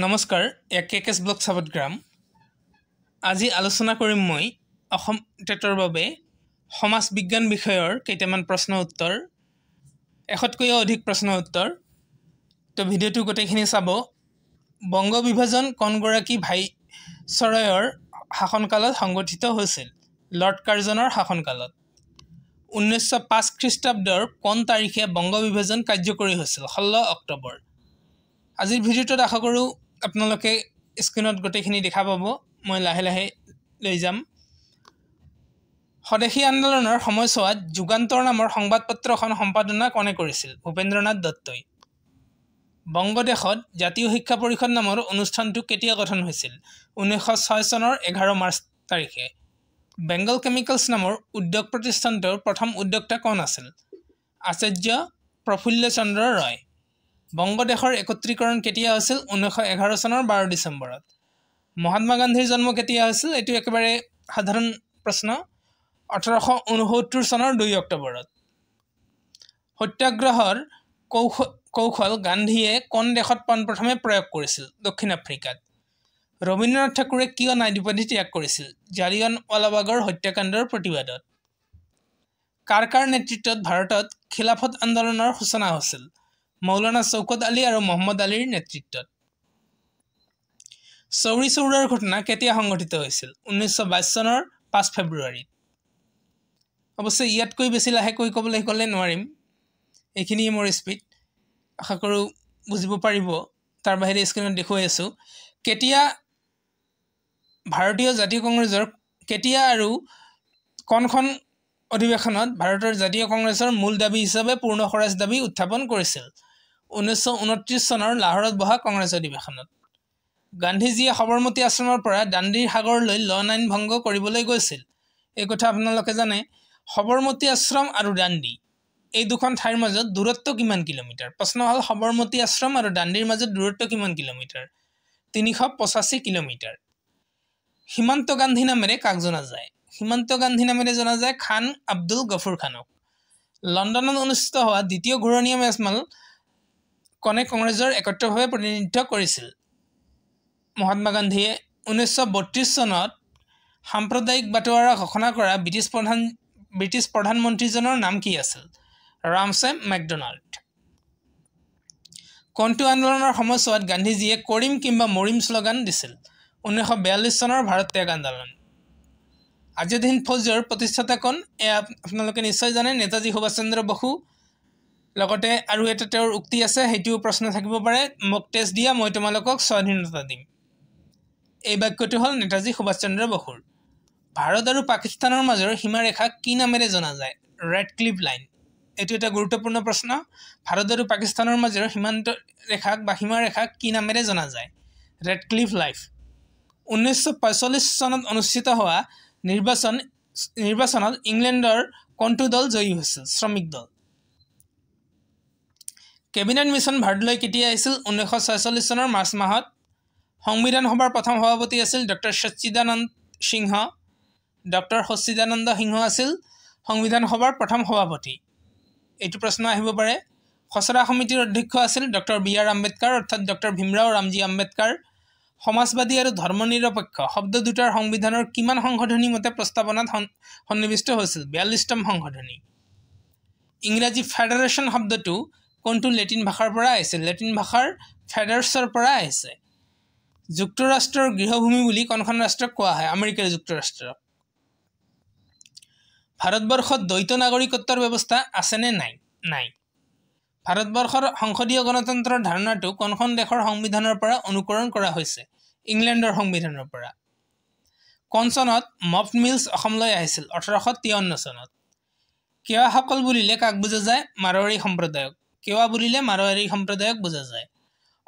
নমস্কাৰ এ কে case block চাবতগ্ৰাম আজি আলোচনা কৰিম মই অসম টেটৰ বাবে সমাজ বিজ্ঞান বিষয়ৰ কেইটামান প্ৰশ্ন উত্তৰ এশতকৈও অধিক প্ৰশ্ন উত্তৰ তো ভিডিঅ'টো গোটেইখিনি চাব বংগ বিভাজন কণগৰাকী ভাই চৰয়ৰ শাসনকালত সংগঠিত হৈছিল লৰ্ড কাৰ্জনৰ শাসনকালত ঊনৈছশ পাঁচ খ্ৰীষ্টাব্দৰ কোন তাৰিখে বংগ বিভাজন কাৰ্যকৰী হৈছিল ষোল্ল অক্টোবৰ আজিৰ ভিডিঅ'টোত আশা কৰোঁ আপোনালোকে স্ক্ৰীণত গোটেইখিনি দেখা পাব মই লাহে লাহে লৈ যাম স্বদেশী আন্দোলনৰ সময়ছোৱাত যুগান্তৰ নামৰ সংবাদ পত্ৰখন সম্পাদনা কোনে কৰিছিল ভূপেন্দ্ৰ নাথ দত্তই বংগদেশত জাতীয় শিক্ষা পৰিষদ নামৰ অনুষ্ঠানটো কেতিয়া গঠন হৈছিল ঊনৈছশ ছয় চনৰ এঘাৰ মাৰ্চ তাৰিখে বেংগল কেমিকেলছ নামৰ উদ্যোগ প্ৰতিষ্ঠানটোৰ প্ৰথম উদ্যোক্তা কোন আছিল আচাৰ্য প্ৰফুল্ল চন্দ্ৰ ৰয় বংগদেশৰ একত্ৰীকৰণ কেতিয়া হৈছিল ঊনৈছশ এঘাৰ চনৰ বাৰ ডিচেম্বৰত মহাত্মা গান্ধীৰ জন্ম কেতিয়া হৈছিল এইটো একেবাৰে সাধাৰণ প্ৰশ্ন ওঠৰশ ঊনসত্তৰ চনৰ দুই অক্টোবৰত সত্যাগ্ৰহৰ কৌশ কৌশল গান্ধীয়ে কোন দেশত পোনপ্ৰথমে প্ৰয়োগ কৰিছিল দক্ষিণ আফ্ৰিকাত ৰবীন্দ্ৰনাথ ঠাকুৰে কিয় নাইডুপাধি ত্যাগ কৰিছিল জালিয়ন ৱালাবাগৰ হত্যাকাণ্ডৰ প্ৰতিবাদত কাৰ কাৰ নেতৃত্বত ভাৰতত খিলাফত আন্দোলনৰ সূচনা হৈছিল মৌলানা চৌকত আলী আৰু মহম্মদ আলীৰ নেতৃত্বত চৌৰি চৌৰাৰ ঘটনা কেতিয়া সংঘটিত হৈছিল ঊনৈছশ বাইছ চনৰ পাঁচ ফেব্ৰুৱাৰীত অৱশ্যে ইয়াতকৈ বেছি লাহেকৈ ক'বলৈ গ'লে নোৱাৰিম এইখিনিয়ে মোৰ স্পীড আশা কৰোঁ বুজিব পাৰিব তাৰ বাহিৰে স্ক্ৰীণত দেখুৱাই আছোঁ কেতিয়া ভাৰতীয় জাতীয় কংগ্ৰেছৰ কেতিয়া আৰু কণখন অধিৱেশনত ভাৰতৰ জাতীয় কংগ্ৰেছৰ মূল দাবী হিচাপে পূৰ্ণ স্বৰাজ দাবী উত্থাপন কৰিছিল ঊনৈছশ চনৰ লাহোৰত বহা কংগ্ৰেছ অধিৱেশনত গান্ধীজীয়ে সবৰমতী আশ্ৰমৰ পৰা দাণ্ডিৰ সাগৰলৈ লন আইন ভংগ কৰিবলৈ গৈছিল এই কথা আপোনালোকে জানে সবৰমতী আশ্ৰম আৰু দাণ্ডী এই দুখন ঠাইৰ মাজত দূৰত্ব কিমান কিলোমিটাৰ প্ৰশ্ন হ'ল সবৰমতী আশ্ৰম আৰু দাণ্ডীৰ মাজত দূৰত্ব কিমান কিলোমিটাৰ তিনিশ পঁচাশী কিলোমিটাৰ সীমান্ত গান্ধী নামেৰে কাক জনা যায় সীমান্ত গান্ধী নামেৰে জনা যায় খান আব্দুল গফুৰ খানক লণ্ডনত অনুষ্ঠিত হোৱা দ্বিতীয় ঘূৰণীয়া মেচমাল কণে কংগ্ৰেছৰ একত্ৰভাৱে প্ৰতিনিধিত্ব কৰিছিল মহাত্মা গান্ধীয়ে ঊনৈছশ চনত সাম্প্ৰদায়িক বাটোৱাৰা ঘোষণা কৰা ব্ৰিটিছ প্ৰধান ব্ৰিটিছ প্ৰধানমন্ত্ৰীজনৰ নাম কি আছিল ৰামচেম মেকডনাল্ড কণ্টু আন্দোলনৰ সময়ছোৱাত গান্ধীজীয়ে কৰিম কিম্বা মৰিম শ্লোগান দিছিল ঊনৈছশ বিয়াল্লিছ চনৰ ভাৰত ত্যাগ আন্দোলন আজিৰ দিন ফৌজৰ প্ৰতিষ্ঠাতাকণ এয়া আপোনালোকে নিশ্চয় জানে নেতাজী সুভাষ চন্দ্ৰ বসু লগতে আৰু এটা তেওঁৰ উক্তি আছে সেইটোও প্ৰশ্ন থাকিব পাৰে মোক তেজ দিয়া মই তোমালোকক স্বাধীনতা দিম এই বাক্যটো হ'ল নেতাজী সুভাষ চন্দ্ৰ বসুৰ ভাৰত আৰু পাকিস্তানৰ মাজৰ সীমাৰেখাক কি নামেৰে জনা যায় ৰেড ক্লিপ লাইন এইটো এটা গুৰুত্বপূৰ্ণ প্ৰশ্ন ভাৰত আৰু পাকিস্তানৰ মাজৰ সীমান্ত ৰেখাক বা সীমাৰেখাক কি নামেৰে জনা যায় ৰেড ক্লিফ লাইফ ঊনৈছশ পঁয়চল্লিছ চনত অনুষ্ঠিত হোৱা নিৰ্বাচন নিৰ্বাচনত ইংলেণ্ডৰ কোনটো দল জয়ী হৈছিল শ্ৰমিক দল কেবিনেট মিছন ভাৰতলৈ কেতিয়া আহিছিল ঊনৈছশ ছয়চল্লিছ চনৰ মাৰ্চ মাহত সংবিধান সভাৰ প্ৰথম সভাপতি আছিল ডক্টৰ সচ্চিদানন্দ সিংহ ডক্টৰ সচ্চিদানন্দ সিংহ আছিল সংবিধান সভাৰ প্ৰথম সভাপতি এইটো প্ৰশ্ন আহিব পাৰে খচৰা সমিতিৰ অধ্যক্ষ আছিল ডক্টৰ বি আৰ আম্বেদকাৰ অৰ্থাৎ ডক্টৰ ভীমৰাও ৰামজী আম্বেদকাৰ সমাজবাদী আৰু ধৰ্ম নিৰপেক্ষ শব্দ দুটাৰ সংবিধানৰ কিমান সংশোধনী মতে প্ৰস্তাৱনাত সন্নিৱিষ্ট হৈছিল বিয়াল্লিছতম সংশোধনী ইংৰাজী ফেডাৰেশ্যন শব্দটো কোনটো লেটিন ভাষাৰ পৰা আহিছে লেটিন ভাষাৰ ফেডাৰ্চৰ পৰা আহিছে যুক্তৰাষ্ট্ৰৰ গৃহভূমি বুলি কোনখন ৰাষ্ট্ৰক কোৱা হয় আমেৰিকাৰ যুক্তৰাষ্ট্ৰক ভাৰতবৰ্ষত দ্বৈত নাগৰিকত্বৰ ব্যৱস্থা আছেনে নাই নাই ভাৰতবৰ্ষৰ সংসদীয় গণতন্ত্ৰৰ ধাৰণাটো কোনখন দেশৰ সংবিধানৰ পৰা অনুকৰণ কৰা হৈছে ইংলেণ্ডৰ সংবিধানৰ পৰা কণ চনত মফ্ট মিলছ অসমলৈ আহিছিল ওঠৰশ তিৱন্ন চনত কেৱাসকল বুলিলে কাক বুজা যায় মাৰোৱাৰী সম্প্ৰদায়ক কেৱা বুলিলে মাৰোৱাৰী সম্প্ৰদায়ক বুজা যায়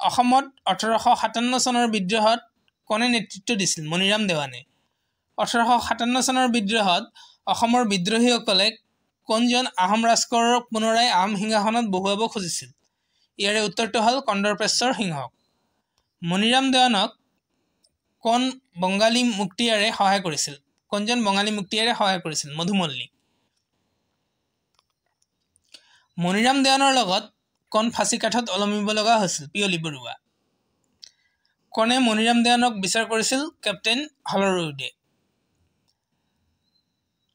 অসমত ওঠৰশ সাতাৱন্ন চনৰ বিদ্ৰোহত কোনে নেতৃত্ব দিছিল মণিৰাম দেৱানে ওঠৰশ সাতাৱন্ন চনৰ বিদ্ৰোহত অসমৰ বিদ্ৰোহীসকলে কোনজন আহোম ৰাজকোঁৱৰক পুনৰাই আহোম সিংহাসনত বহুৱাব খুজিছিল ইয়াৰে উত্তৰটো হ'ল কন্দৰপেশ্বৰ সিংহক মণিৰাম দেৱানক কোন বঙালী মুক্তিয়াৰে সহায় কৰিছিল কোনজন বঙালী মুক্তিয়াৰে সহায় কৰিছিল মধুমল্লিক মণিৰাম দেৱানৰ লগত কণ ফাঁচি কাঠত অলমিব লগা হৈছিল পিয়লি বৰুৱা কণে মণিৰাম দেৱানক বিচাৰ কৰিছিল কেপ্টেইন হলৰউডে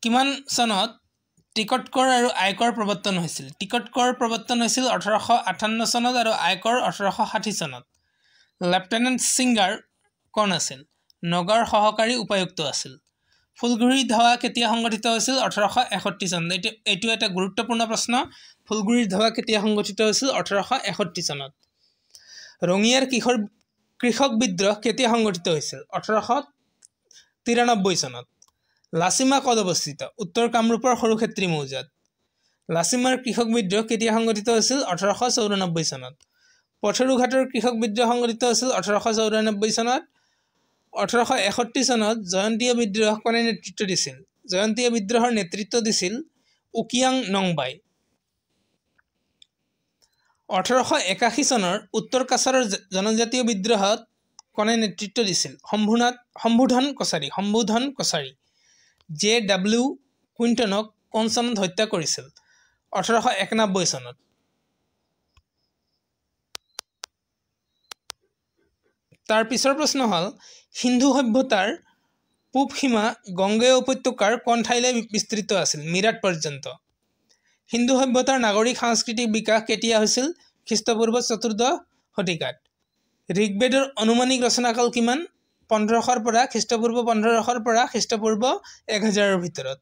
কিমান চনত টিকট কৰ আৰু আয়কৰ প্ৰৱৰ্তন হৈছিল টিকট কৰ প্ৰৱৰ্তন হৈছিল ওঠৰশ আঠান্ন চনত আৰু আয়কৰ ওঠৰশ ষাঠি চনত লেফটেনেণ্ট ছিংগাৰ কণ আছিল নগাঁৱৰ সহকাৰী উপায়ুক্ত আছিল ফুলগুৰি ধোৱা কেতিয়া সংগঠিত হৈছিল ওঠৰশ এষষ্ঠি চন এইটো এইটো এটা গুৰুত্বপূৰ্ণ প্ৰশ্ন ফুলগুৰি ধোৱা কেতিয়া সংগঠিত হৈছিল ওঠৰশ এষষ্ঠি চনত ৰঙিয়াৰ কৃষৰ কৃষক বিদ্ৰোহ কেতিয়া সংগঠিত হৈছিল ওঠৰশ তিৰানব্বৈ চনত লাচিমা ক'ত অৱস্থিত উত্তৰ কামৰূপৰ সৰুক্ষেত্ৰী মৌজাত লাচিমাৰ কৃষক বিদ্ৰোহ কেতিয়া সংগঠিত হৈছিল ওঠৰশ চৌৰানব্বৈ চনত পথৰুঘাটৰ কৃষক বিদ্ৰোহ সংগঠিত হৈছিল ওঠৰশ চৌৰানব্বৈ চনত ওঠৰশ এষষ্ঠি চনত জয়ন্তীয় বিদ্ৰোহ কোনে নেতৃত্ব দিছিল জয়ন্তীয় বিদ্ৰোহৰ নেতৃত্ব দিছিল উকিয়াং নংবাই ওঠৰশ একাশী চনৰ উত্তৰ কাছাৰৰ জনজাতীয় বিদ্ৰোহত কোনে নেতৃত্ব দিছিল শম্ভুনাথ সম্বোধন কছাৰী সম্বোধন কছাৰী জে ডাব্লিউ কুইণ্টনক কোন চনত হত্যা কৰিছিল ওঠৰশ একানব্বৈ চনত তাৰ পিছৰ প্ৰশ্ন হ'ল সিন্ধু সভ্যতাৰ পূব সীমা গংগে উপত্যকাৰ কণ ঠাইলৈ বিস্তৃত আছিল মিৰাট পৰ্যন্ত হিন্দু সভ্যতাৰ নাগৰিক সাংস্কৃতিক বিকাশ কেতিয়া হৈছিল খ্ৰীষ্টপূৰ্ব চতুৰ্দশ শতিকাত ঋগবেদৰ আনুমানিক ৰচনাকাল কিমান পোন্ধৰশৰ পৰা খ্ৰীষ্টপূৰ্ব পোন্ধৰশৰ পৰা খ্ৰীষ্টপূৰ্ব এক হাজাৰৰ ভিতৰত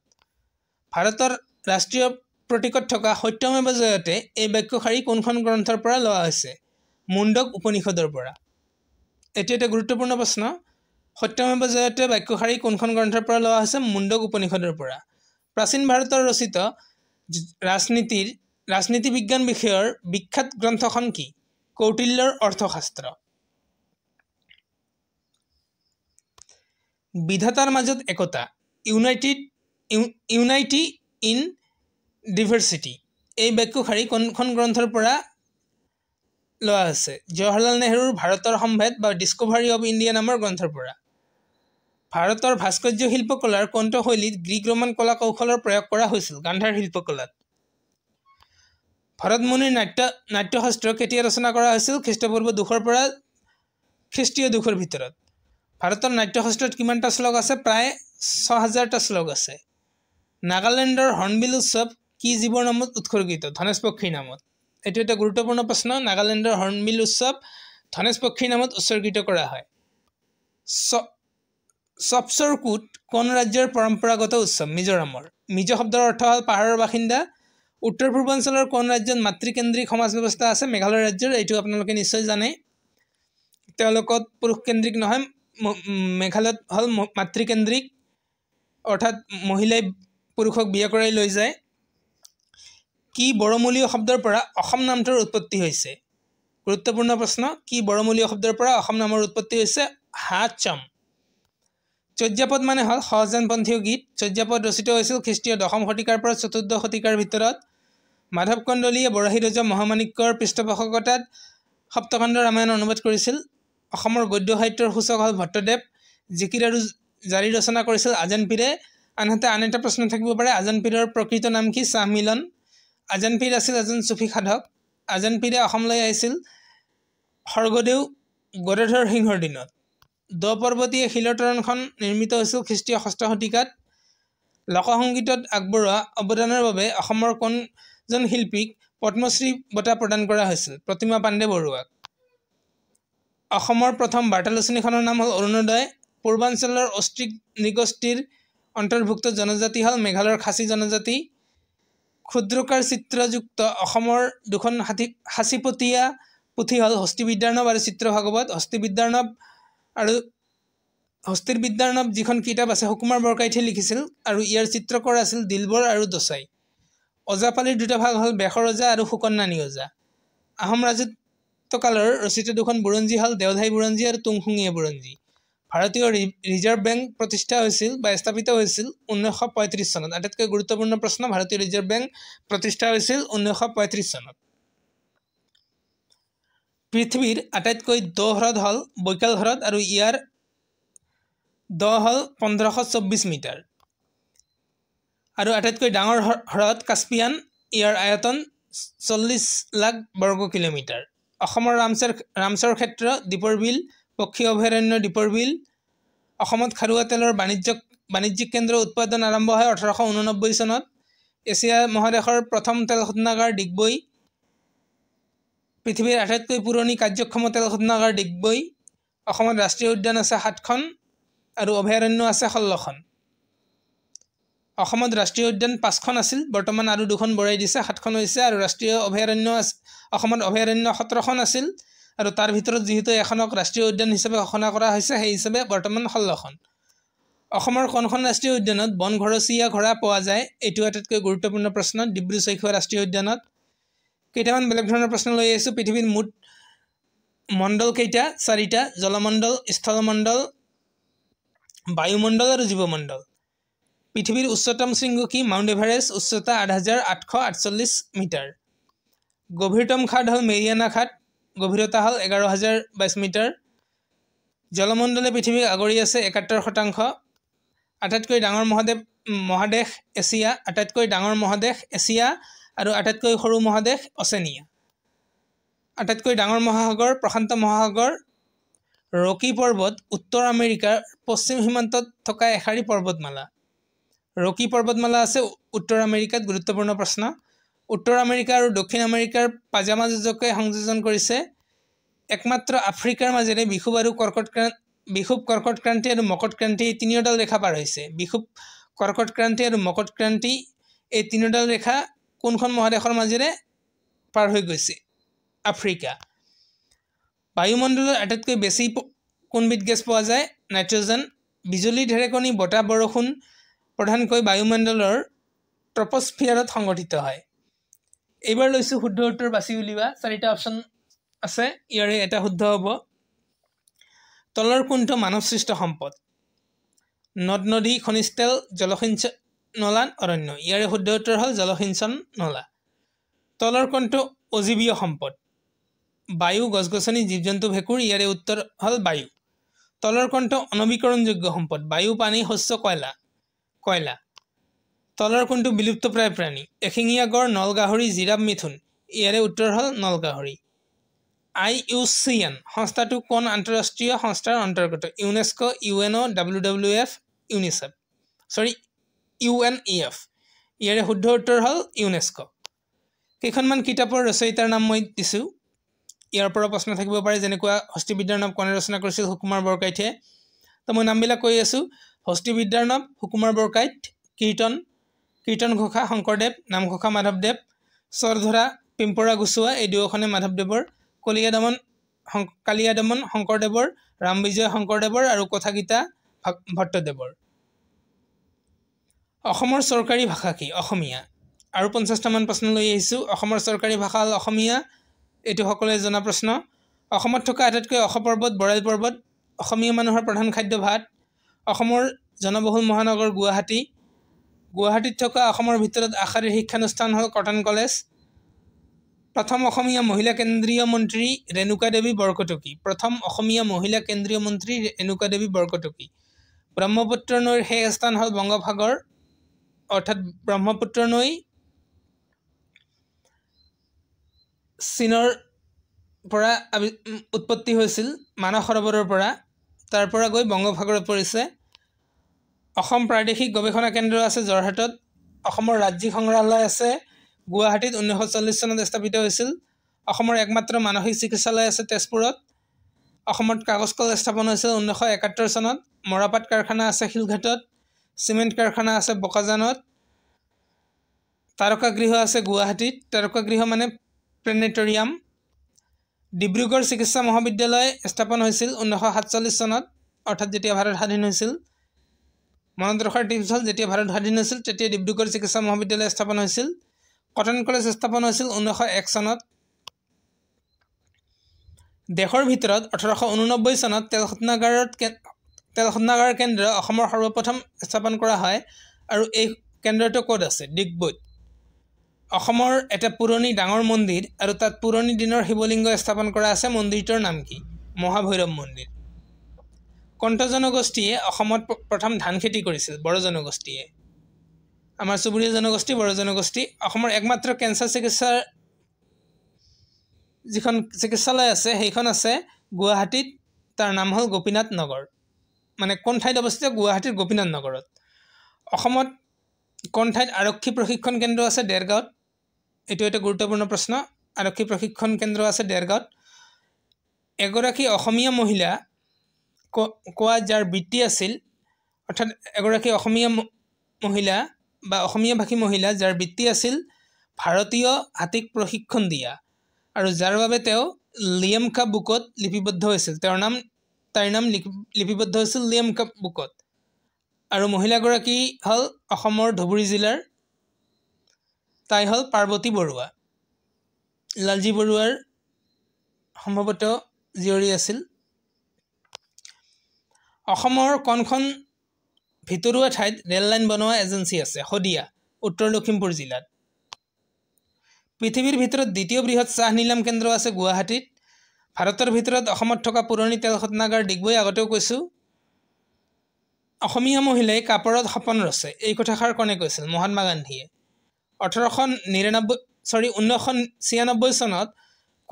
ভাৰতৰ ৰাষ্ট্ৰীয় প্ৰতীকত থকা সত্যমেৱ জয়তে এই বাক্যশাৰী কোনখন গ্ৰন্থৰ পৰা লোৱা হৈছে মুণ্ডক উপনিষদৰ পৰা এইটো এটা গুৰুত্বপূৰ্ণ প্ৰশ্ন সত্যমেৱ জয়তে বাক্যশাৰী কোনখন গ্ৰন্থৰ পৰা লোৱা হৈছে মুণ্ডক উপনিষদৰ পৰা প্ৰাচীন ভাৰতৰ ৰচিত ৰাজনীতিৰ ৰাজনীতি বিজ্ঞান বিষয়ৰ বিখ্যাত গ্ৰন্থখন কি কৌটিল্যৰ অৰ্থশাস্ত্ৰ বিধাতাৰ মাজত একতা ইউনাইটেড ইউনাইটি ইন ডিভাৰ্চিটি এই বাক্যশাৰী কোনখন গ্ৰন্থৰ পৰা লোৱা হৈছে জৱাহৰলাল নেহৰুৰ ভাৰতৰ সম্ভেদ বা ডিস্কভাৰী অৱ ইণ্ডিয়া নামৰ গ্ৰন্থৰ পৰা ভাৰতৰ ভাস্কৰ্য শিল্পকলাৰ কণ্ঠশৈলীত গ্ৰীক ৰোমান কলা কৌশলৰ প্ৰয়োগ কৰা হৈছিল গান্ধাৰ শিল্পকলাত ভৰতমুনিৰ নাট্য নাট্যশাস্ত্ৰ কেতিয়া ৰচনা কৰা হৈছিল খ্ৰীষ্টপূৰ্ব দুখৰ পৰা খ্ৰীষ্টীয় দুখৰ ভিতৰত ভাৰতৰ নাট্যশাস্ত্ৰত কিমানটা শ্লোক আছে প্ৰায় ছহাজাৰটা শ্লোক আছে নাগালেণ্ডৰ হৰ্ণবিল উৎসৱ কি জীৱৰ নামত উৎসৰ্গিত ধনেশ পক্ষীৰ নামত এইটো এটা গুৰুত্বপূৰ্ণ প্ৰশ্ন নাগালেণ্ডৰ হৰ্ণবিল উৎসৱ ধনেশ পক্ষীৰ নামত উৎসৰ্গিত কৰা হয় চপচৰ কোট কোন ৰাজ্যৰ পৰম্পৰাগত উৎসৱ মিজোৰামৰ মিজো শব্দৰ অৰ্থ হ'ল পাহাৰৰ বাসিন্দা উত্তৰ পূৰ্বাঞ্চলৰ কোন ৰাজ্যত মাতৃকেন্দ্ৰিক সমাজ ব্যৱস্থা আছে মেঘালয় ৰাজ্যৰ এইটো আপোনালোকে নিশ্চয় জানে তেওঁলোকত পুৰুষকেন্দ্ৰিক নহয় মেঘালয়ত হ'ল মাতৃকেন্দ্ৰিক অৰ্থাৎ মহিলাই পুৰুষক বিয়া কৰাই লৈ যায় কি বৰমূলীয় শব্দৰ পৰা অসম নামটোৰ উৎপত্তি হৈছে গুৰুত্বপূৰ্ণ প্ৰশ্ন কি বৰমূলীয় শব্দৰ পৰা অসম নামৰ উৎপত্তি হৈছে হা চম চৰ্যাপদ মানে হ'ল সহজান পন্থীয় গীত চৰ্যাপদ ৰচিত হৈছিল খ্ৰীষ্টীয় দশম শতিকাৰ পৰা চতুৰ্দশ শতিকাৰ ভিতৰত মাধৱ কন্দলীয়ে বৰাহী ৰজ মহামাণিক্যৰ পৃষ্ঠপোষকতাত সপ্তখণ্ড ৰামায়ণ অনুবাদ কৰিছিল অসমৰ গদ্য সাহিত্যৰ সূচক হ'ল ভট্টদেৱ জিকিৰ আৰু জাৰি ৰচনা কৰিছিল আজান পীৰে আনহাতে আন এটা প্ৰশ্ন থাকিব পাৰে আজান পীৰৰ প্ৰকৃত নাম কি চাহ মিলন আজান পীৰ আছিল এজন চুফী সাধক আজান পীৰে অসমলৈ আহিছিল স্বৰ্গদেউ গদাধৰ সিংহৰ দিনত দ্বপৰ্বতীয় শিলতৰণখন নিৰ্মিত হৈছিল খ্ৰীষ্টীয় ষষ্ঠ শতিকাত লোকসংগীতত আগবঢ়োৱা অৱদানৰ বাবে অসমৰ কোনজন শিল্পীক পদ্মশ্ৰী বঁটা প্ৰদান কৰা হৈছিল প্ৰতিমা পাণ্ডে বৰুৱাক অসমৰ প্ৰথম বাৰ্তালোচনীখনৰ নাম হ'ল অৰুণোদয় পূৰ্বাঞ্চলৰ অষ্ট্ৰিক নিগোষ্ঠীৰ অন্তৰ্ভুক্ত জনজাতি হ'ল মেঘালয়ৰ খাচী জনজাতি ক্ষুদ্ৰকাৰ চিত্ৰযুক্ত অসমৰ দুখন হাতী সাঁচিপতীয়া পুথি হ'ল হস্তিবিদ্যাৰ্ণৱ আৰু চিত্ৰভাগৱত হস্তিবিদ্যাৰ্ণৱ আৰু হস্তিৰ বিদ্যাৰণৱ যিখন কিতাপ আছে সুকুমাৰ বৰকাইঠে লিখিছিল আৰু ইয়াৰ চিত্ৰকৰ আছিল দিলবৰ আৰু দচাই অজাপালিৰ দুটা ভাগ হ'ল বেশৰজা আৰু সুকন্যানী ৰজা আহোম ৰাজত্বকালৰ ৰচিত দুখন বুৰঞ্জী হ'ল দেওধাই বুৰঞ্জী আৰু তুংখুঙীয়া বুৰঞ্জী ভাৰতীয় ৰিজাৰ্ভ বেংক প্ৰতিষ্ঠা হৈছিল বা স্থাপিত হৈছিল ঊনৈছশ পঁয়ত্ৰিছ চনত আটাইতকৈ গুৰুত্বপূৰ্ণ প্ৰশ্ন ভাৰতীয় ৰিজাৰ্ভ বেংক প্ৰতিষ্ঠা হৈছিল ঊনৈছশ পঁয়ত্ৰিছ চনত পৃথিৱীৰ আটাইতকৈ দ হ্ৰদ হ'ল বৈকাল হ্ৰদ আৰু ইয়াৰ দ হ'ল পোন্ধৰশ চৌব্বিছ মিটাৰ আৰু আটাইতকৈ ডাঙৰ হ্ৰদ কাস্পিয়ান ইয়াৰ আয়তন চল্লিছ লাখ বৰ্গ কিলোমিটাৰ অসমৰ ৰামচৰ ৰামচৰ ক্ষেত্ৰ দীপৰ বিল পক্ষী অভয়াৰণ্য দীপৰ বিল অসমত খাৰুৱা তেলৰ বাণিজ্য বাণিজ্যিক কেন্দ্ৰ উৎপাদন আৰম্ভ হয় ওঠৰশ ঊননব্বৈ চনত এছিয়া মহাদেশৰ প্ৰথম তেল শোধনাগাৰ ডিগবৈ পৃথিৱীৰ আটাইতকৈ পুৰণি কাৰ্যক্ষমতা শোধনাগাৰ ডিগবৈ অসমত ৰাষ্ট্ৰীয় উদ্যান আছে সাতখন আৰু অভয়াৰণ্য আছে ষোল্লখন অসমত ৰাষ্ট্ৰীয় উদ্যান পাঁচখন আছিল বৰ্তমান আৰু দুখন বঢ়াই দিছে সাতখন হৈছে আৰু ৰাষ্ট্ৰীয় অভয়াৰণ্য অসমত অভয়াৰণ্য সোতৰখন আছিল আৰু তাৰ ভিতৰত যিহেতু এখনক ৰাষ্ট্ৰীয় উদ্যান হিচাপে ঘোষণা কৰা হৈছে সেই হিচাপে বৰ্তমান ষোল্লখন অসমৰ কোনখন ৰাষ্ট্ৰীয় উদ্যানত বন ঘৰচীয়া ঘোঁৰা পোৱা যায় এইটো আটাইতকৈ গুৰুত্বপূৰ্ণ প্ৰশ্ন ডিব্ৰু চৈখোৱা ৰাষ্ট্ৰীয় উদ্যানত কেইটামান বেলেগ ধৰণৰ প্ৰশ্ন লৈ আহিছোঁ পৃথিৱীৰ মুঠ মণ্ডল কেইটা চাৰিটা জলমণ্ডল স্থলমণ্ডল বায়ুমণ্ডল আৰু জীৱমণ্ডল পৃথিৱীৰ উচ্চতম শৃংগ কি মাউণ্ট এভাৰেষ্ট উচ্চতা আঠ হাজাৰ আঠশ আঠচল্লিছ মিটাৰ গভীৰতম ঘাট হ'ল মেৰিয়ানা ঘাট গভীৰতা হ'ল এঘাৰ হাজাৰ বাইছ মিটাৰ জলমণ্ডলে পৃথিৱীক আগুৰি আছে একাত্তৰ শতাংশ আটাইতকৈ ডাঙৰ মহাদেৱ মহাদেশ এছিয়া আটাইতকৈ ডাঙৰ মহাদেশ এছিয়া আৰু আটাইতকৈ সৰু মহাদেশ অচেনিয়া আটাইতকৈ ডাঙৰ মহাসাগৰ প্ৰশান্ত মহাসাগৰ ৰকী পৰ্বত উত্তৰ আমেৰিকাৰ পশ্চিম সীমান্তত থকা এষাৰী পৰ্বতমালা ৰকী পৰ্বতমালা আছে উত্তৰ আমেৰিকাত গুৰুত্বপূৰ্ণ প্ৰশ্ন উত্তৰ আমেৰিকা আৰু দক্ষিণ আমেৰিকাৰ পাজামা যুঁজকে সংযোজন কৰিছে একমাত্ৰ আফ্ৰিকাৰ মাজেৰে বিষুৱ আৰু কৰ্কট ক্ৰান্তি বিষুৱ কৰ্কট ক্ৰান্তি আৰু মকট ক্ৰান্তি এই তিনিওডাল ৰেখা পাৰ হৈছে বিষুৱ কৰ্কট ক্ৰান্তি আৰু মকট ক্ৰান্তি এই তিনিওডাল ৰেখা কোনখন মহাদেশৰ মাজেৰে পাৰ হৈ গৈছে আফ্ৰিকা বায়ুমণ্ডলত আটাইতকৈ বেছি কোনবিধ গেছ পোৱা যায় নাইট্ৰজেন বিজুলী ঢেৰেকনি বতাহ বৰষুণ প্ৰধানকৈ বায়ুমণ্ডলৰ ট্ৰপ'স্ফিয়াৰত সংঘটিত হয় এইবাৰ লৈছোঁ শুদ্ধ উত্তৰ বাছি উলিওৱা চাৰিটা অপশ্যন আছে ইয়াৰে এটা শুদ্ধ হ'ব তলৰ কুণ্ঠ সৃষ্ট সম্পদ নদ নদী খনিজ তেল জলসিঞ্চন নলান অৰণ্য ইয়াৰে শুদ্ধ উত্তৰ হ'ল জলসিঞ্চন নলা তলৰ কণ্ঠ অজীৱীয় সম্পদ বায়ু গছ গছনি জীৱ জন্তু ভেঁকুৰ ইয়াৰে উত্তৰ হ'ল বায়ু তলৰ কণ্ঠ অনবীকৰণযোগ্য সম্পদ বায়ু পানী শস্য কয়লা কয়লা তলৰ কোনটো বিলুপ্তপ্ৰায় প্ৰাণী এশিঙীয়া গড় নল গাহৰি জিৰাপ মিথুন ইয়াৰে উত্তৰ হ'ল নল গাহৰি আই ইউ চি এন সংস্থাটো কোন আন্তঃৰাষ্ট্ৰীয় সংস্থাৰ অন্তৰ্গত UNESCO U N O' W W F UNICEF sorry U N E F ইয়াৰে শুদ্ধ উত্তৰ হ'ল ইউনেস্ক কেইখনমান কিতাপৰ ৰচয়িতাৰ নাম মই দিছোঁ ইয়াৰ পৰা প্ৰশ্ন থাকিব পাৰে যেনেকুৱা হস্তিবিদ্যাৰ নৱ কোনে ৰচনা কৰিছিল সুকুমাৰ বৰকাইঠে তো মই নামবিলাক কৈ আছোঁ হস্তিবিদ্যাৰ নৱ সুকুমাৰ বৰকাইঠ কীৰ্তন কীৰ্তন ঘোষা শংকৰদেৱ নামঘোষা মাধৱদেৱ চৰধৰা পিম্পৰা গুচোৱা এই দুয়োখনে মাধৱদেৱৰ কলিয়া দমন শং কালিয়া দমন শংকৰদেৱৰ ৰাম বিজয় শংকৰদেৱৰ আৰু কথাগীতা ভট্টদেৱৰ অসমৰ চৰকাৰী ভাষা কি অসমীয়া আৰু পঞ্চাছটামান প্ৰশ্ন লৈ আহিছোঁ অসমৰ চৰকাৰী ভাষা হ'ল অসমীয়া এইটো সকলোৱে জনা প্ৰশ্ন অসমত থকা আটাইতকৈ অস পৰ্বত বৰাল পৰ্বত অসমীয়া মানুহৰ প্ৰধান খাদ্য ভাত অসমৰ জনবহুল মহানগৰ গুৱাহাটী গুৱাহাটীত থকা অসমৰ ভিতৰত আশাৰীৰ শিক্ষানুষ্ঠান হ'ল কটন কলেজ প্ৰথম অসমীয়া মহিলা কেন্দ্ৰীয় মন্ত্ৰী ৰেণুকা দেৱী বৰকটকী প্ৰথম অসমীয়া মহিলা কেন্দ্ৰীয় মন্ত্ৰী ৰেণুকা দেৱী বৰকটকী ব্ৰহ্মপুত্ৰ নৈৰ সেই স্থান হ'ল বংগসাগৰ অৰ্থাৎ ব্ৰহ্মপুত্ৰ নৈ চীনৰ পৰা আবি উৎপত্তি হৈছিল মানস সৰোবৰৰ পৰা তাৰ পৰা গৈ বংগোপসাগৰত পৰিছে অসম প্ৰাদেশিক গৱেষণা কেন্দ্ৰ আছে যোৰহাটত অসমৰ ৰাজ্যিক সংগ্ৰহালয় আছে গুৱাহাটীত ঊনৈছশ চল্লিছ চনত স্থাপিত হৈছিল অসমৰ একমাত্ৰ মানসিক চিকিৎসালয় আছে তেজপুৰত অসমত কাগজ কল স্থাপন হৈছিল ঊনৈছশ একাত্তৰ চনত মৰাপাট কাৰখানা আছে শিলঘাটত চিমেণ্ট কাৰখানা আছে বকাজানত তাৰকাগৃহ আছে গুৱাহাটীত তাৰকাগৃহ মানে প্লেনেটৰিয়াম ডিব্ৰুগড় চিকিৎসা মহাবিদ্যালয় স্থাপন হৈছিল ঊনৈছশ সাতচল্লিছ চনত অৰ্থাৎ যেতিয়া ভাৰত স্বাধীন হৈছিল মনত ৰখাৰ টিপছ হ'ল যেতিয়া ভাৰত স্বাধীন হৈছিল তেতিয়া ডিব্ৰুগড় চিকিৎসা মহাবিদ্যালয় স্থাপন হৈছিল কটন কলেজ স্থাপন হৈছিল ঊনৈছশ এক চনত দেশৰ ভিতৰত ওঠৰশ ঊনব্বৈ চনত তেল খৎনাগাৰত তেল শোধনাগাৰ কেন্দ্ৰ অসমৰ সৰ্বপ্ৰথম স্থাপন কৰা হয় আৰু এই কেন্দ্ৰটো ক'ত আছে ডিগবৈত অসমৰ এটা পুৰণি ডাঙৰ মন্দিৰ আৰু তাত পুৰণি দিনৰ শিৱলিংগ স্থাপন কৰা আছে মন্দিৰটোৰ নাম কি মহাভৈৰৱ মন্দিৰ কণ্ঠ জনগোষ্ঠীয়ে অসমত প্ৰথম ধান খেতি কৰিছিল বড়ো জনগোষ্ঠীয়ে আমাৰ চুবুৰীয়া জনগোষ্ঠী বড়ো জনগোষ্ঠী অসমৰ একমাত্ৰ কেঞ্চাৰ চিকিৎসাৰ যিখন চিকিৎসালয় আছে সেইখন আছে গুৱাহাটীত তাৰ নাম হ'ল গোপীনাথ নগৰ মানে কোন ঠাইত অৱস্থিত গুৱাহাটীৰ গোপীনাথ নগৰত অসমত কোন ঠাইত আৰক্ষী প্ৰশিক্ষণ কেন্দ্ৰ আছে ডেৰগাঁৱত এইটো এটা গুৰুত্বপূৰ্ণ প্ৰশ্ন আৰক্ষী প্ৰশিক্ষণ কেন্দ্ৰ আছে ডেৰগাঁৱত এগৰাকী অসমীয়া মহিলা কোৱা যাৰ বৃত্তি আছিল অৰ্থাৎ এগৰাকী অসমীয়া মহিলা বা অসমীয়া ভাষী মহিলা যাৰ বৃত্তি আছিল ভাৰতীয় হাতীক প্ৰশিক্ষণ দিয়া আৰু যাৰ বাবে তেওঁ লিয়েমকা বুকত লিপিবদ্ধ হৈছিল তেওঁৰ নাম তাইৰ নাম লিপিবদ্ধ হৈছিল লিয়াম কাপ বুকত আৰু মহিলাগৰাকী হ'ল অসমৰ ধুবুৰী জিলাৰ তাই হ'ল পাৰ্বতী বৰুৱা লালজী বৰুৱাৰ সম্ভৱতঃ জীয়ৰী আছিল অসমৰ কণখন ভিতৰুৱা ঠাইত ৰেল লাইন বনোৱা এজেঞ্চি আছে শদিয়া উত্তৰ লখিমপুৰ জিলাত পৃথিৱীৰ ভিতৰত দ্বিতীয় বৃহৎ চাহ নিলাম কেন্দ্ৰ আছে গুৱাহাটীত ভাৰতৰ ভিতৰত অসমত থকা পুৰণি তেল খৎনাগাৰ ডিগবৈ আগতেও কৈছোঁ অসমীয়া মহিলাই কাপোৰত সপোন ৰচে এই কথাষাৰ কোনে কৈছিল মহাত্মা গান্ধীয়ে ওঠৰশ নিৰানব্বৈ চৰি ঊনৈছশ ছিয়ানব্বৈ চনত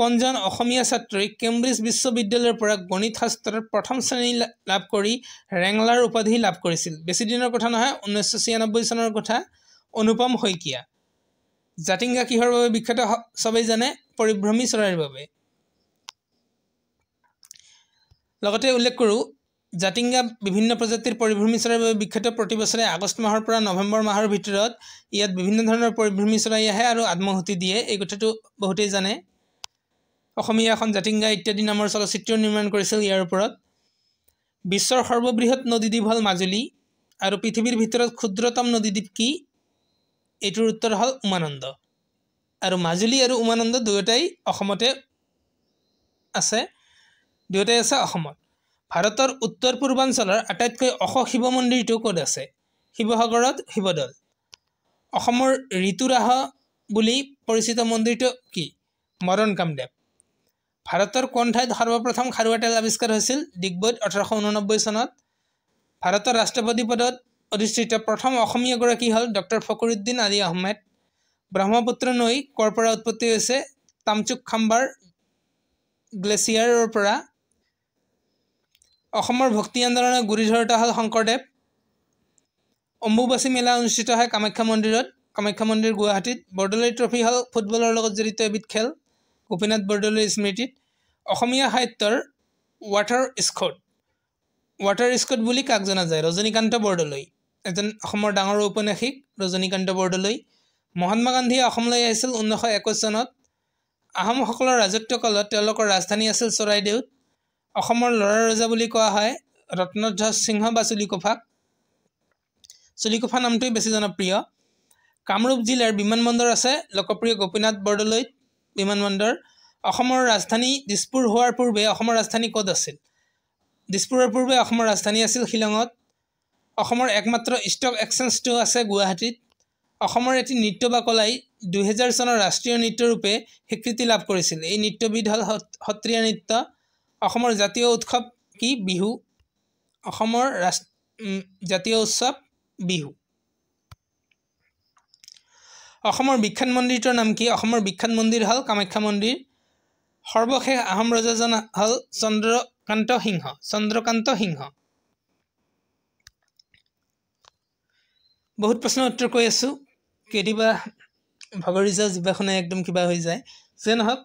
কোনজন অসমীয়া ছাত্ৰই কেম্ব্ৰিজ বিশ্ববিদ্যালয়ৰ পৰা গণিত শাস্ত্ৰৰ প্ৰথম শ্ৰেণী লাভ কৰি ৰেংলাৰ উপাধি লাভ কৰিছিল বেছিদিনৰ কথা নহয় ঊনৈছশ ছিয়ানব্বৈ চনৰ কথা অনুপম শইকীয়া জাতিংগা কিহৰ বাবে বিখ্যাত সবেই জানে পৰিভ্ৰমী চৰাইৰ বাবে লগতে উল্লেখ কৰোঁ জাতিংগা বিভিন্ন প্ৰজাতিৰ পৰিভ্ৰমী চৰাইৰ বাবে বিখ্যাত প্ৰতি বছৰে আগষ্ট মাহৰ পৰা নৱেম্বৰ মাহৰ ভিতৰত ইয়াত বিভিন্ন ধৰণৰ পৰিভ্ৰমী চৰাই আহে আৰু আত্মাহুতি দিয়ে এই কথাটো বহুতেই জানে অসমীয়া এখন জাতিংগা ইত্যাদি নামৰ চলচ্চিত্ৰ নিৰ্মাণ কৰিছিল ইয়াৰ ওপৰত বিশ্বৰ সৰ্ববৃহৎ নদীদ্বীপ হ'ল মাজুলী আৰু পৃথিৱীৰ ভিতৰত ক্ষুদ্ৰতম নদীদ্বীপ কি এইটোৰ উত্তৰ হ'ল উমানন্দ আৰু মাজুলী আৰু উমানন্দ দুয়োটাই অসমতে আছে দুয়োটাই আছে অসমত ভাৰতৰ উত্তৰ পূৰ্বাঞ্চলৰ আটাইতকৈ অশ শিৱ মন্দিৰটো ক'ত আছে শিৱসাগৰত শিৱদৌল অসমৰ ঋতুৰাহ বুলি পৰিচিত মন্দিৰটো কি মৰণ কামদেৱ ভাৰতৰ কোন ঠাইত সৰ্বপ্ৰথম খাৰুৱা তেল আৱিষ্কাৰ হৈছিল ডিগবৈত ওঠৰশ ঊনব্বৈ চনত ভাৰতৰ ৰাষ্ট্ৰপতি পদত অধিষ্ঠিত প্ৰথম অসমীয়াগৰাকী হ'ল ডক্টৰ ফকৰুদ্দিন আলী আহমেদ ব্ৰহ্মপুত্ৰ নৈ ক'ৰ পৰা উৎপত্তি হৈছে তামচুক খাম্বাৰ গ্লেচিয়াৰৰ পৰা অসমৰ ভক্তি আন্দোলনৰ গুৰি ধৰিত হ'ল শংকৰদেৱ অম্বুবাচী মেলা অনুষ্ঠিত হয় কামাখ্যা মন্দিৰত কামাখ্যা মন্দিৰ গুৱাহাটীত বৰদলৈ ট্ৰফি হ'ল ফুটবলৰ লগত জড়িত এবিধ খেল গোপীনাথ বৰদলৈ স্মৃতিত অসমীয়া সাহিত্যৰ ৱাটাৰ স্কট ৱাটাৰ স্কট বুলি কাক জনা যায় ৰজনীকান্ত বৰদলৈ এজন অসমৰ ডাঙৰ ঔপন্যাসিক ৰজনীকান্ত বৰদলৈ মহাত্মা গান্ধীয়ে অসমলৈ আহিছিল ঊনৈছশ একৈছ চনত আহোমসকলৰ ৰাজত্বকালত তেওঁলোকৰ ৰাজধানী আছিল চৰাইদেউত অসমৰ ল'ৰা ৰজা বুলি কোৱা হয় ৰত্নধ্বজ সিংহ বা চুলিকোফাক চুলিকোফা নামটোৱেই বেছি জনপ্ৰিয় কামৰূপ জিলাৰ বিমান বন্দৰ আছে লোকপ্ৰিয় গোপীনাথ বৰদলৈ বিমান বন্দৰ অসমৰ ৰাজধানী দিছপুৰ হোৱাৰ পূৰ্বে অসমৰ ৰাজধানী ক'ত আছিল দিছপুৰৰ পূৰ্বে অসমৰ ৰাজধানী আছিল শ্বিলঙত অসমৰ একমাত্ৰ ষ্টক এক্সেঞ্জটো আছে গুৱাহাটীত অসমৰ এটি নৃত্য বা কলাই দুহেজাৰ চনৰ ৰাষ্ট্ৰীয় নৃত্যৰূপে স্বীকৃতি লাভ কৰিছিল এই নৃত্যবিধ হ'ল সত্ৰীয়া নৃত্য অসমৰ জাতীয় উৎসৱ কি বিহু অসমৰ ৰাষ্ট্ৰ জাতীয় উৎসৱ বিহু অসমৰ বিখ্যাত মন্দিৰটোৰ নাম কি অসমৰ বিখ্যাত মন্দিৰ হ'ল কামাখ্যা মন্দিৰ সৰ্বশেষ আহোম ৰজাজন হ'ল চন্দ্ৰকান্ত সিংহ চন্দ্ৰকান্ত সিংহ বহুত প্ৰশ্ন উত্তৰ কৈ আছোঁ কেতিয়াবা ভগৰি যাওঁ জীৱাখনে একদম কিবা হৈ যায় যে নহওক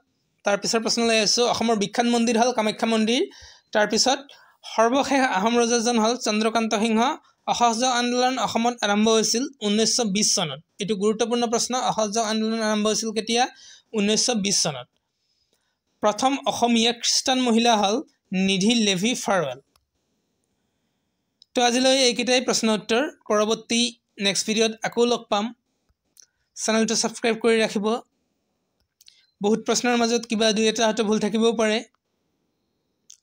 প্ৰশ্ন লৈ আহিছোঁ অসমৰ বিখ্যাত মন্দিৰ হ'ল কামাখ্যা মন্দিৰ তাৰপিছত সৰ্বশেষ আহোম ৰজাজন হ'ল চন্দ্ৰকান্ত সিংহ অসহযোগ আন্দোলন অসমত আৰম্ভ হৈছিল ঊনৈছশ বিছ চনত এইটো গুৰুত্বপূৰ্ণ প্ৰশ্ন অসহযোগ আন্দোলন আৰম্ভ হৈছিল কেতিয়া ঊনৈছশ বিছ চনত প্ৰথম অসমীয়া খ্ৰীষ্টান মহিলা হ'ল নিধি লেভি ফাৰৱেল তো আজিলৈ এইকেইটাই প্ৰশ্ন উত্তৰ পৰৱৰ্তী নেক্সট ভিডিঅ'ত আকৌ লগ পাম চেনেলটো ছাবস্ক্ৰাইব কৰি ৰাখিব বহুত প্ৰশ্নৰ মাজত কিবা দুই এটা হয়তো ভুল থাকিবও পাৰে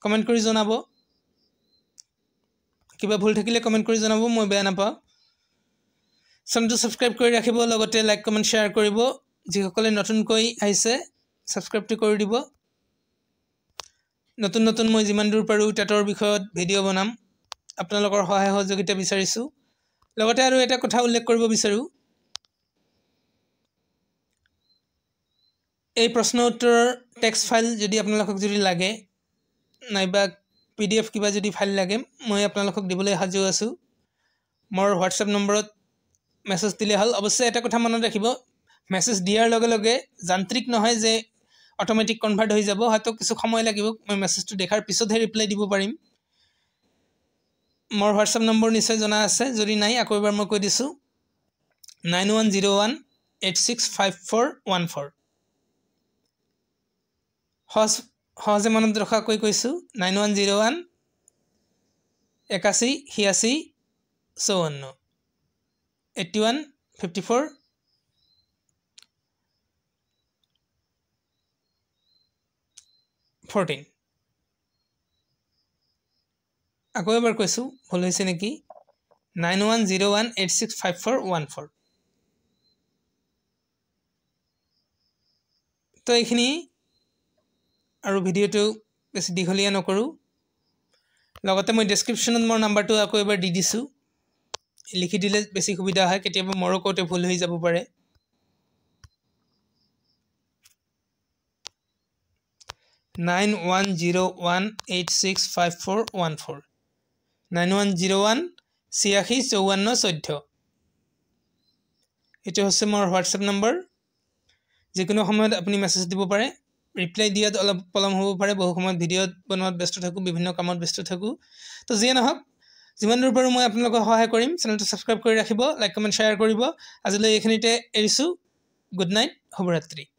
কমেণ্ট কৰি জনাব কিবা ভুল থাকিলে কমেণ্ট কৰি জনাব মই বেয়া নাপাওঁ চেনেলটো ছাবস্ক্ৰাইব কৰি ৰাখিব লগতে লাইক কমেণ্ট শ্বেয়াৰ কৰিব যিসকলে নতুনকৈ আহিছে ছাবস্ক্ৰাইবটো কৰি দিব নতুন নতুন মই যিমান দূৰ পাৰোঁ তাঁতৰ বিষয়ত ভিডিঅ' বনাম আপোনালোকৰ সহায় সহযোগিতা বিচাৰিছোঁ লগতে আৰু এটা কথা উল্লেখ কৰিব বিচাৰোঁ এই প্ৰশ্ন উত্তৰৰ টেক্স ফাইল যদি আপোনালোকক যদি লাগে নাইবা পি ডি এফ কিবা যদি ফাইল লাগে মই আপোনালোকক দিবলৈ সাজু আছোঁ মোৰ হোৱাটছএপ নম্বৰত মেছেজ দিলে হ'ল অৱশ্যে এটা কথা মনত ৰাখিব মেছেজ দিয়াৰ লগে লগে যান্ত্ৰিক নহয় যে অট'মেটিক কনভাৰ্ট হৈ যাব হয়তো কিছু সময় লাগিব মই মেছেজটো দেখাৰ পিছতহে ৰিপ্লাই দিব পাৰিম মোৰ হোৱাটছএপ নম্বৰ নিশ্চয় জনা আছে যদি নাই আকৌ এবাৰ মই কৈ দিছোঁ nine one zero' one eight six five four one four সহজ সহজে মনত ৰখাকৈ কৈছোঁ নাইন ওৱান জিৰ' ওৱান একাশী ছিয়াশী চৌৱন্ন eighty one fifty four fourteen আকৌ এবাৰ কৈছোঁ ভুল হৈছে নেকি nine one zero' one eight six five four one four তো এইখিনি আৰু ভিডিঅ'টো বেছি দীঘলীয়া নকৰোঁ লগতে মই ডেছক্ৰিপশ্যনত মোৰ নাম্বাৰটো আকৌ এবাৰ দি দিছোঁ লিখি দিলে বেছি সুবিধা হয় কেতিয়াবা মোৰো কওঁতে ভুল হৈ যাব পাৰে nine one zero' one eight six five four one four nine one zero' one ছিয়াশী চৌৱন্ন চৈধ্য এইটো হৈছে মোৰ হোৱাটছআপ নম্বৰ যিকোনো সময়ত আপুনি মেছেজ দিব পাৰে ৰিপ্লাই দিয়াত অলপ পলম হ'ব পাৰে বহু সময়ত ভিডিঅ'ত বনোৱাত ব্যস্ত থাকোঁ বিভিন্ন কামত ব্যস্ত থাকোঁ তো যিয়ে নহওক যিমান দূৰ পাৰোঁ মই আপোনালোকক সহায় কৰিম চেনেলটো ছাবস্ক্ৰাইব কৰি ৰাখিব লাইক কমেণ্ট শ্বেয়াৰ কৰিব আজিলৈ এইখিনিতে এৰিছোঁ গুড নাইট শুভৰাত্ৰি